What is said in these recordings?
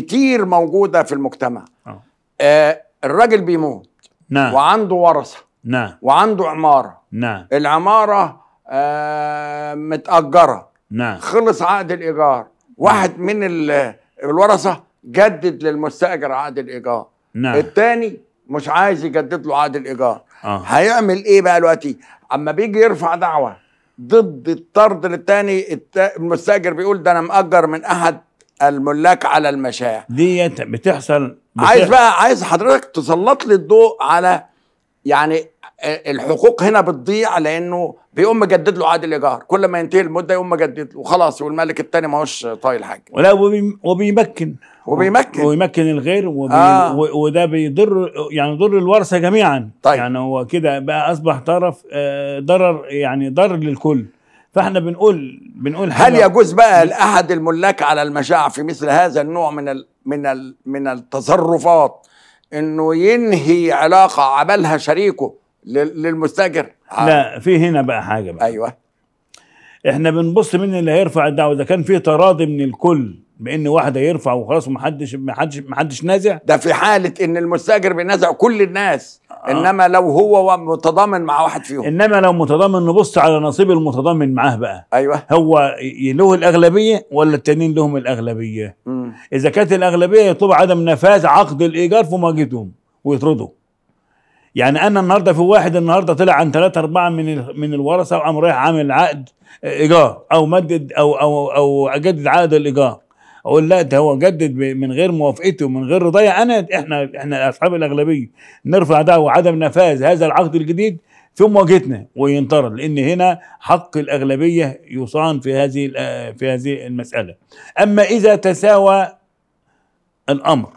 كتير موجوده في المجتمع آه, آه، الراجل بيموت نعم وعنده ورثه نعم وعنده عماره نعم العماره آه متاجره نعم خلص عقد الايجار واحد من الورثه جدد للمستاجر عقد الايجار نعم التاني مش عايز يجدد له عقد الايجار آه. هيعمل ايه بقى دلوقتي اما بيجي يرفع دعوه ضد الطرد للتاني المستاجر بيقول ده انا مأجر من احد الملاك على المشايع دي بتحصل, بتحصل عايز بقى عايز حضرتك تسلط لي الضوء على يعني الحقوق هنا بتضيع لانه بيقوم مجدد له عادل الايجار كل ما ينتهي المده يقوم مجدد له وخلاص والملك الثاني ماهوش طايل حاجه ولا وبيمكن وبيمكن وبيمكن الغير وبي آه. وده بيضر يعني يضر الورثه جميعا طيب. يعني هو كده بقى اصبح طرف آه، ضرر يعني ضرر للكل فاحنا بنقول بنقول هل يجوز بقى لاحد الملاك على المشاع في مثل هذا النوع من الـ من الـ من التصرفات انه ينهي علاقه عملها شريكه للمستاجر لا في هنا بقى حاجه بقى ايوه احنا بنبص مين اللي هيرفع الدعوه اذا كان في تراضي من الكل بان واحد هيرفع وخلاص ومحدش محدش محدش نازع ده في حاله ان المستاجر بينازع كل الناس آه. انما لو هو متضامن مع واحد فيهم انما لو متضامن نبص على نصيب المتضامن معاه بقى ايوه هو له الاغلبيه ولا التانيين لهم الاغلبيه مم. اذا كانت الاغلبيه يطلب عدم نفاذ عقد الايجار فما جيتهم ويطردوا يعني انا النهارده في واحد النهارده طلع عن ثلاثة أربعة من من الورثه وقام رايح عامل عقد ايجار او مدد او او او اجدد عقد الايجار اقول لا ده هو جدد من غير موافقتي ومن غير رضايا انا احنا احنا اصحاب الاغلبيه نرفع دعوه عدم نفاذ هذا العقد الجديد في مواجهتنا وينطرد لان هنا حق الاغلبيه يصان في هذه في هذه المساله اما اذا تساوى الامر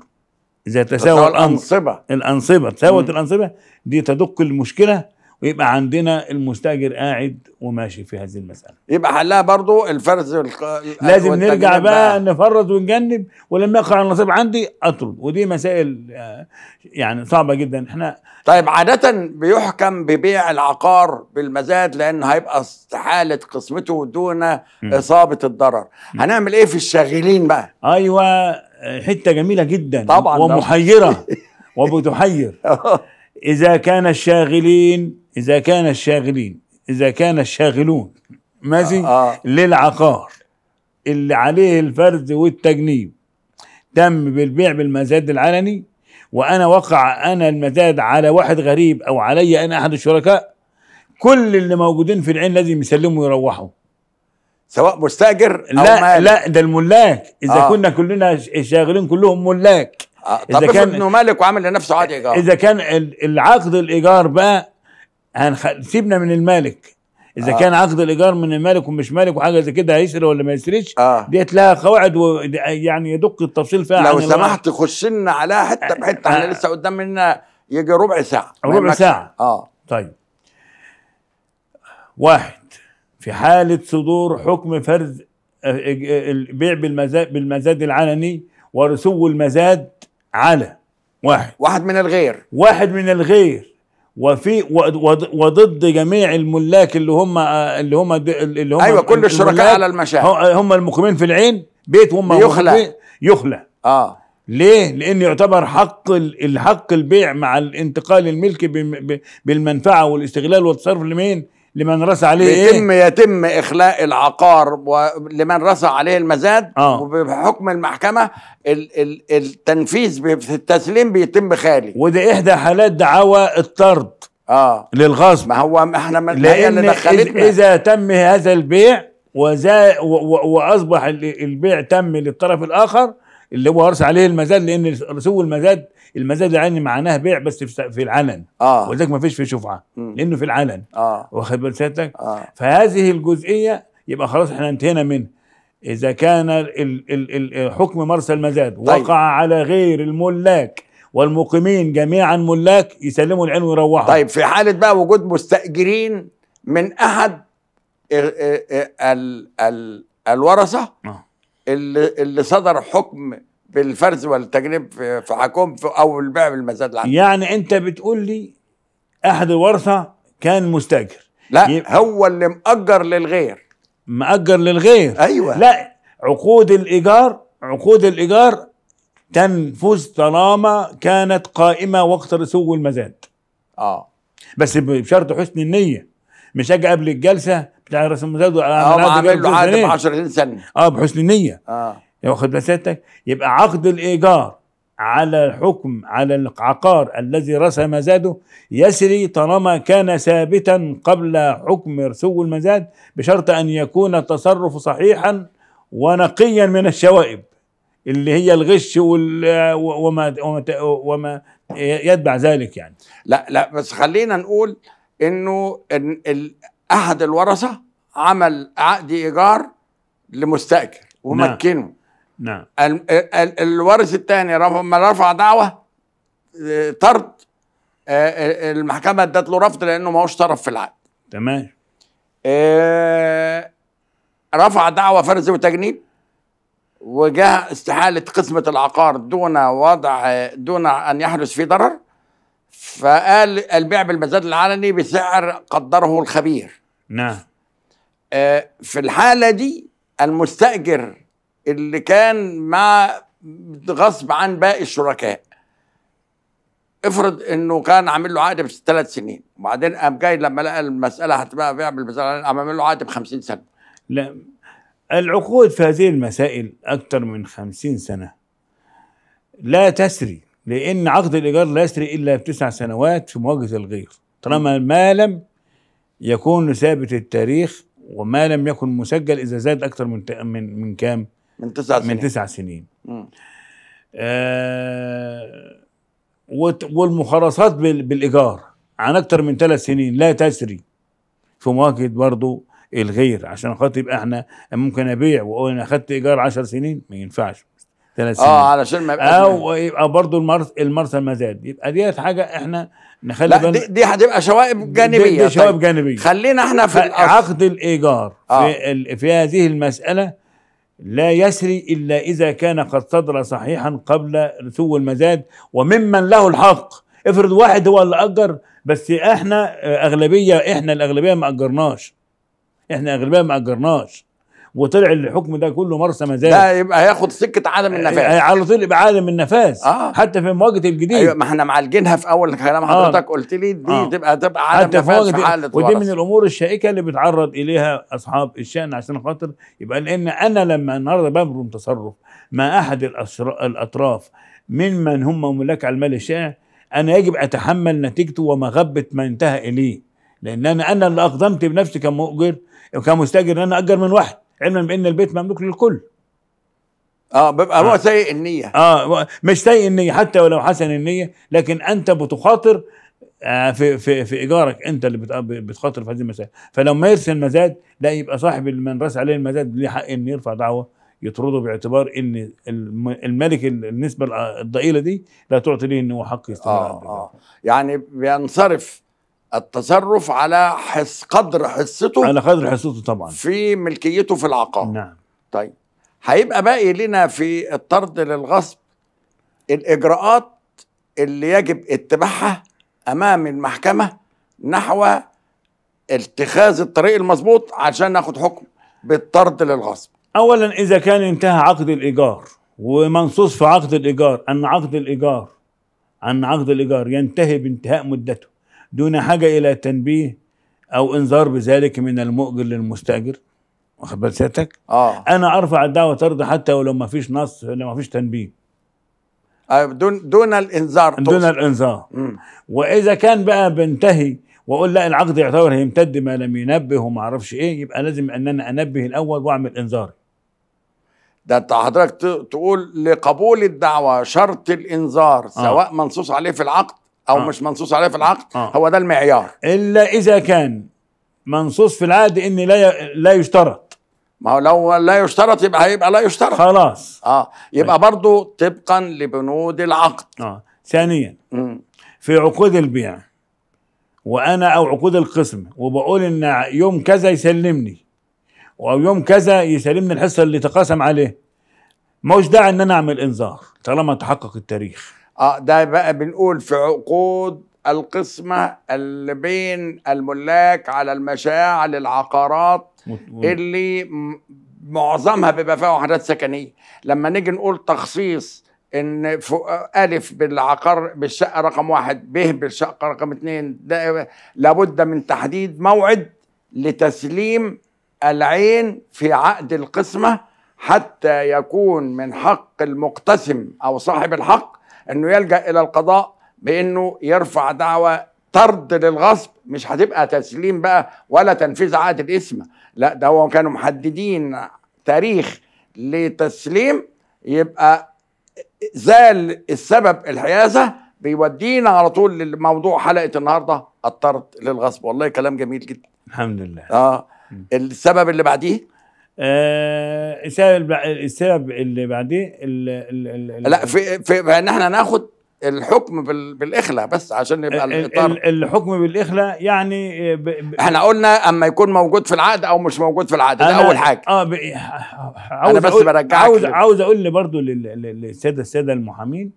اذا تساوى الامر الانصبه الانصبه تساوت الانصبه دي تدق المشكله ويبقى عندنا المستاجر قاعد وماشي في هذه المساله يبقى حلها برضو الفرز الق... أيوة، لازم نرجع بقى, بقى نفرز ونجنب ولما يقع النصيب عندي اطرد ودي مسائل آه، يعني صعبه جدا احنا طيب عاده بيحكم ببيع العقار بالمزاد لان هيبقى استحاله قسمته دون اصابه الضرر هنعمل ايه في الشاغلين بقى ايوه حته جميله جدا طبعا ومحيره وبتحير اذا كان الشاغلين إذا كان الشاغلين إذا كان الشاغلون ماشي آه،, آه للعقار اللي عليه الفرز والتجنيب تم بالبيع بالمزاد العلني وأنا وقع أنا المزاد على واحد غريب أو علي أنا أحد الشركاء كل اللي موجودين في العين لازم يسلموا ويروحوا سواء مستاجر أو لا مالك. لا ده الملاك إذا آه. كنا كلنا شاغلين كلهم ملاك آه. طب إذا كان انه مالك وعامل لنفسه عقد إيجار إذا كان العقد الإيجار بقى سيبنا من المالك اذا آه. كان عقد الايجار من المالك ومش مالك وحاجه زي كده هيسري ولا ما يسريش آه. ديت لها قواعد و... يعني يدق التفصيل فيها لو سمحت الوقت. خش لنا عليها حته آه، بحته آه. احنا لسه قدام منا يجي ربع ساعه ربع ساعه اه طيب واحد في حاله صدور حكم فرز آه، آه، البيع بالمزاد بالمزاد العلني ورسو المزاد على واحد واحد من الغير واحد من الغير وفي وضد جميع الملاك اللي هم اللي هم اللي هم ايوه كل الشركاء على المشاهد هم المقيمين في العين بيت هم يخلى يخلى اه ليه؟ لأن يعتبر حق الحق البيع مع الانتقال الملكي بالمنفعة والاستغلال والتصرف لمين؟ لمن رسى عليه إيه؟ بيتم إيه؟ يتم اخلاء العقار لمن رسى عليه المزاد آه. وبحكم المحكمه ال ال التنفيذ في التسليم بيتم خالي وده احدى حالات دعاوى الطرد اه للغصب ما هو احنا ما لان دخلتنا اذا تم هذا البيع وزا واصبح البيع تم للطرف الاخر اللي هو ورث عليه المزاد لان رسو المزاد المزاد يعني معناه بيع بس في العلن اه ولذلك ما فيش في شفعه لانه في العلن اه واخد بال سيادتك آه. فهذه الجزئيه يبقى خلاص احنا انتهينا منها اذا كان حكم مرسى المزاد طيب. وقع على غير الملاك والمقيمين جميعا ملاك يسلموا العين ويروحوا طيب في حاله بقى وجود مستاجرين من احد الورثه آه. اللي, اللي صدر حكم بالفرز والتجريب في حكم او البيع بالمزاد العام يعني انت بتقول لي احد الورثه كان مستاجر لا يب... هو اللي مأجر للغير مأجر للغير ايوه لا عقود الايجار عقود الايجار تنفذ طالما كانت قائمه وقت رسو المزاد اه بس بشرط حسن النيه مش اجي قبل الجلسه بتاع رئيس المنتدى اه عامل له عقد ب 10 سنه اه بحسن نيه اه واخد بساتك يبقى عقد الايجار على الحكم على العقار الذي رسم مزاده يسري طالما كان ثابتا قبل حكم رسو المزاد بشرط ان يكون التصرف صحيحا ونقيا من الشوائب اللي هي الغش وال وما وما, وما يتبع ذلك يعني لا لا بس خلينا نقول انه احد الورثه عمل عقد ايجار لمستاجر ومكنه نعم, نعم. الورث الثاني لما رفع دعوه طرد آه، آه، المحكمه ادت له رفض لانه ما هوش طرف في العقد تمام آه، رفع دعوه فرز وتجنيب وجاء استحاله قسمه العقار دون وضع دون ان يحدث فيه ضرر فقال البيع بالمزاد العلني بسعر قدره الخبير نعم آه، في الحالة دي المستأجر اللي كان مع غصب عن باقي الشركاء افرض انه كان عامل له عقد بثلاث سنين وبعدين قام جاي لما لقى المساله هتبقى بيعمل مسألة قام عامل له عقد ب 50 سنه لا العقود في هذه المسائل اكثر من 50 سنه لا تسري لان عقد الايجار لا يسري الا بتسع سنوات في مواجهه الغير طالما ما لم يكون ثابت التاريخ وما لم يكن مسجل اذا زاد اكثر من من من كام؟ من تسع سنين من تسع سنين آه والمخالصات بالايجار عن اكثر من ثلاث سنين لا تسري في مواجهه برضه الغير عشان خاطر يبقى احنا ممكن ابيع واقول انا اخدت ايجار 10 سنين ما ينفعش 30 اه علشان ما يبقاش او يبقى برضه المرث المرثى مزاد يبقى ديت حاجه احنا نخلي لا دي, دي هتبقى شوائب جانبيه دي, دي طيب، شوائب طيب. جانبيه خلينا احنا في عقد الايجار آه. في, في هذه المساله لا يسري الا اذا كان قد صدر صحيحا قبل رسو المزاد وممن له الحق افرض واحد هو اللي اجر بس احنا اغلبيه احنا الاغلبيه ما اجرناش احنا اغلبيه ما اجرناش وطلع الحكم ده كله مرسى مزاج لا يبقى هياخد سكه عدم آه، النفاذ آه، على طول يبقى عدم النفاذ آه. حتى في مواجهه الجديد أيوة ما احنا معالجينها في اول كلام آه. حضرتك آه. قلت لي دي آه. تبقى تبقى عدم نفاذ في حاله ودي من الامور الشائكه اللي بيتعرض اليها اصحاب الشان عشان خاطر يبقى لان انا لما النهارده ببرم تصرف مع احد الاطراف ممن هم ملاك على المال الشائع انا يجب اتحمل نتيجته ومغبه ما انتهى اليه لان انا انا اللي اقدمت بنفسي كمؤجر كمستاجر ان انا اجر من واحد علما بان البيت مملوك للكل اه بيبقى هو آه. سيء النيه اه مش سيء النيه حتى ولو حسن النيه لكن انت بتخاطر آه في في في ايجارك انت اللي بتخاطر في هذه المسائل فلو ما يرسل المزاد لا يبقى صاحب من رسى عليه المزاد ليه حق ان يرفع دعوه يطرده باعتبار ان الملك النسبه الضئيله دي لا تعطي ليه ان هو حق يستمر آه, آه. يعني بينصرف التصرف على حس قدر حصته على قدر حصته طبعا في ملكيته في العقار نعم طيب هيبقى باقي لنا في الطرد للغصب الاجراءات اللي يجب اتباعها امام المحكمه نحو اتخاذ الطريق المظبوط عشان ناخد حكم بالطرد للغصب اولا اذا كان انتهى عقد الايجار ومنصوص في عقد الايجار ان عقد الايجار ان عقد الايجار ينتهي بانتهاء مدته دون حاجة إلى تنبيه أو إنذار بذلك من المؤجر للمستأجر واخد بال سيادتك؟ آه أنا أرفع الدعوة ترضى حتى ولو ما فيش نص لو ما فيش تنبيه آه، دون دون الإنذار دون الإنذار وإذا كان بقى بنتهي واقول لا العقد يعتبر هيمتد ما لم ينبه وما اعرفش ايه يبقى لازم ان انا انبه الاول واعمل إنذار ده انت حضرتك تقول لقبول الدعوه شرط الانذار آه. سواء منصوص عليه في العقد او آه. مش منصوص عليه في العقد آه. هو ده المعيار الا اذا كان منصوص في العقد ان لا ي... لا يشترط ما هو لو لا يشترط يبقى هيبقى لا يشترط خلاص اه يبقى ماشي. طيب. برضو طبقا لبنود العقد اه ثانيا م. في عقود البيع وانا او عقود القسم وبقول ان يوم كذا يسلمني او يوم كذا يسلمني الحصه اللي تقاسم عليه ماهوش داعي ان انا اعمل انذار طالما تحقق التاريخ اه ده بقى بنقول في عقود القسمة اللي بين الملاك على المشاع للعقارات اللي معظمها بيبقى فيها وحدات سكنية لما نيجي نقول تخصيص ان الف بالعقار بالشقه رقم واحد ب بالشقه رقم اثنين لابد من تحديد موعد لتسليم العين في عقد القسمه حتى يكون من حق المقتسم او صاحب الحق انه يلجا الى القضاء بانه يرفع دعوى طرد للغصب مش هتبقى تسليم بقى ولا تنفيذ عقد الاسم لا ده هو كانوا محددين تاريخ لتسليم يبقى زال السبب الحيازه بيودينا على طول لموضوع حلقه النهارده الطرد للغصب والله كلام جميل جدا الحمد لله اه السبب اللي بعديه آه السبب السبب اللي بعديه لا في في ان احنا ناخد الحكم بالاخلاء بس عشان يبقى الاطار الحكم بالاخلاء يعني ب... ب... احنا قلنا اما يكون موجود في العقد او مش موجود في العقد ده اول حاجه اه ب... عاوز انا بس أقول... برجعك عاوز عاوز اقول برضه للساده الساده المحامين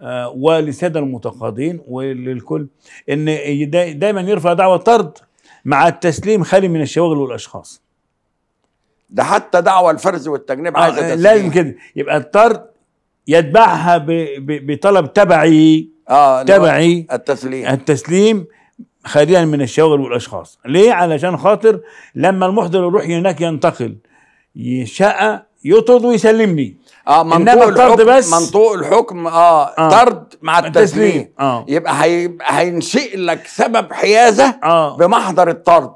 آه وللساده المتقاضين وللكل ان دايما يرفع دعوه طرد مع التسليم خالي من الشواغل والاشخاص ده حتى دعوى الفرز والتجنيب عايزه آه، تسليم لازم كده يبقى الطرد يتبعها ب... ب... بطلب تبعي اه تبعي التسليم التسليم خاليا من الشواغل والاشخاص ليه علشان خاطر لما المحضر يروح هناك ينتقل يشقى يطرد ويسلمني اه منطوق الطرد بس منطوق الحكم اه, آه. طرد مع التسليم آه. يبقى هيبقى هينشئ لك سبب حيازه آه. بمحضر الطرد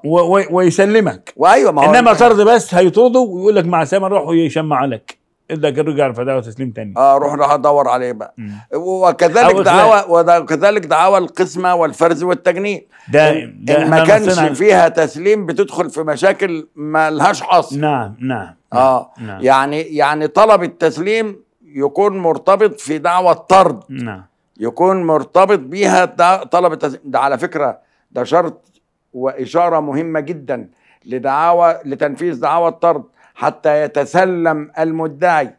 ويسلمك وايوه ما انما طرد بس هيطرده ويقول لك مع السلامه روح ويشمع لك ادك رجع فداوى تسليم تاني اه روح راح ادور عليه بقى وكذلك دعاوى وكذلك دعاوى القسمه والفرز والتجنيد دائم ده ان ما كانش فيها تسليم بتدخل في مشاكل ما لهاش اصل نعم نعم اه نعم،, نعم. يعني يعني طلب التسليم يكون مرتبط في دعوى الطرد نعم يكون مرتبط بيها طلب التسليم ده على فكره ده شرط واشاره مهمه جدا لدعاوى لتنفيذ دعاوى الطرد حتى يتسلم المدعي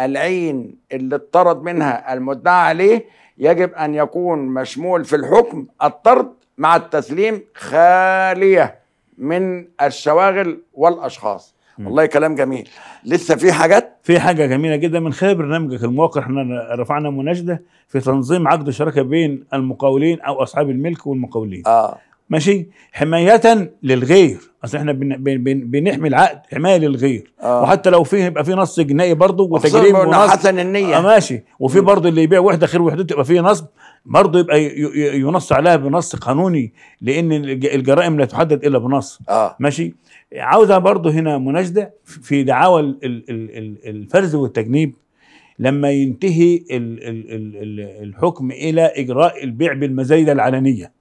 العين اللي اطرد منها المدعى عليه يجب أن يكون مشمول في الحكم الطرد مع التسليم خالية من الشواغل والأشخاص مم. والله كلام جميل لسه في حاجات في حاجه جميله جدا من خلال برنامجك الموقع احنا رفعنا مناشده في تنظيم عقد شراكه بين المقاولين او اصحاب الملك والمقاولين اه ماشي حمايه للغير اصل احنا بن بن بن بنحمي العقد حمايه للغير آه. وحتى لو فيه يبقى في نص جنائي برضه وتجريم ونصب حسن النيه آه ماشي وفي برضه اللي يبيع وحده خير وحدته يبقى فيه نصب برضه يبقى ينص عليها بنص قانوني لان الجرائم لا تحدد الا بنص آه. ماشي عاوزه برضه هنا مناشده في دعاوى الفرز والتجنيب لما ينتهي الحكم الى اجراء البيع بالمزايده العلنيه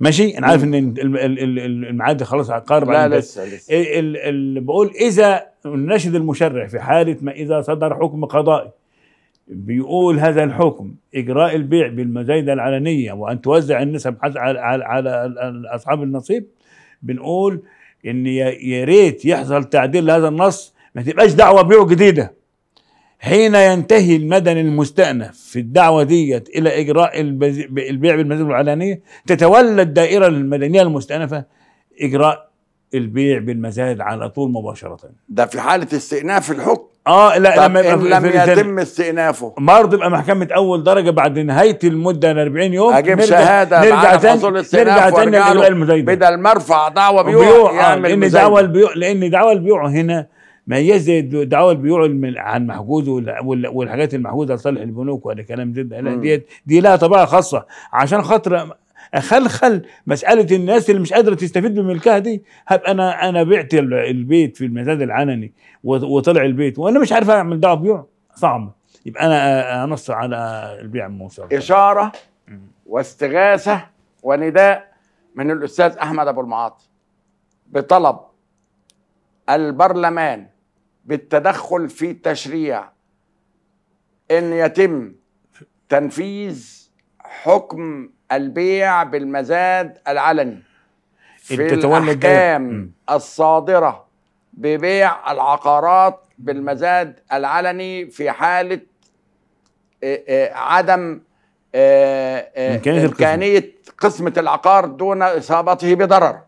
ماشي انا عارف ان الميعاد خلاص قارب لا لسه إيه، لسه ال ال بقول اذا الناشد المشرع في حاله ما اذا صدر حكم قضائي بيقول هذا الحكم اجراء البيع بالمزايد العلنيه وان توزع النسب على على, على اصحاب النصيب بنقول ان يا ريت يحصل تعديل لهذا النص ما تبقاش دعوه بيع جديده حين ينتهي المدني المستأنف في الدعوة ديت إلى إجراء البيع بالمنازل العلنية تتولى الدائرة المدنية المستأنفة إجراء البيع بالمزاد على طول مباشرة ده في حالة استئناف الحكم اه لا لما يبقى إن لم يتم استئنافه برضه يبقى محكمة أول درجة بعد نهاية المدة ال 40 يوم أجيب شهادة نرجع تاني نرجع تاني لإجراء بدل ما أرفع دعوة بيوع, بيوع آه، يعمل لأن دعوة البيوع لأن دعوة البيوع هنا ما زي دعوه البيوع عن محجوز والحاجات المحجوزه لصالح البنوك ولا كلام زد لا ديت دي لها طبيعه خاصه عشان خاطر اخلخل مساله الناس اللي مش قادره تستفيد من ملكها دي هبقى انا انا بعت البيت في المزاد العلني وطلع البيت وانا مش عارف اعمل دعوه بيوع صعب يبقى انا انص على البيع موسى اشاره واستغاثه ونداء من الاستاذ احمد ابو المعاطي بطلب البرلمان بالتدخل في التشريع ان يتم تنفيذ حكم البيع بالمزاد العلني في الاحكام الصادره ببيع العقارات بالمزاد العلني في حاله عدم امكانيه قسمه العقار دون اصابته بضرر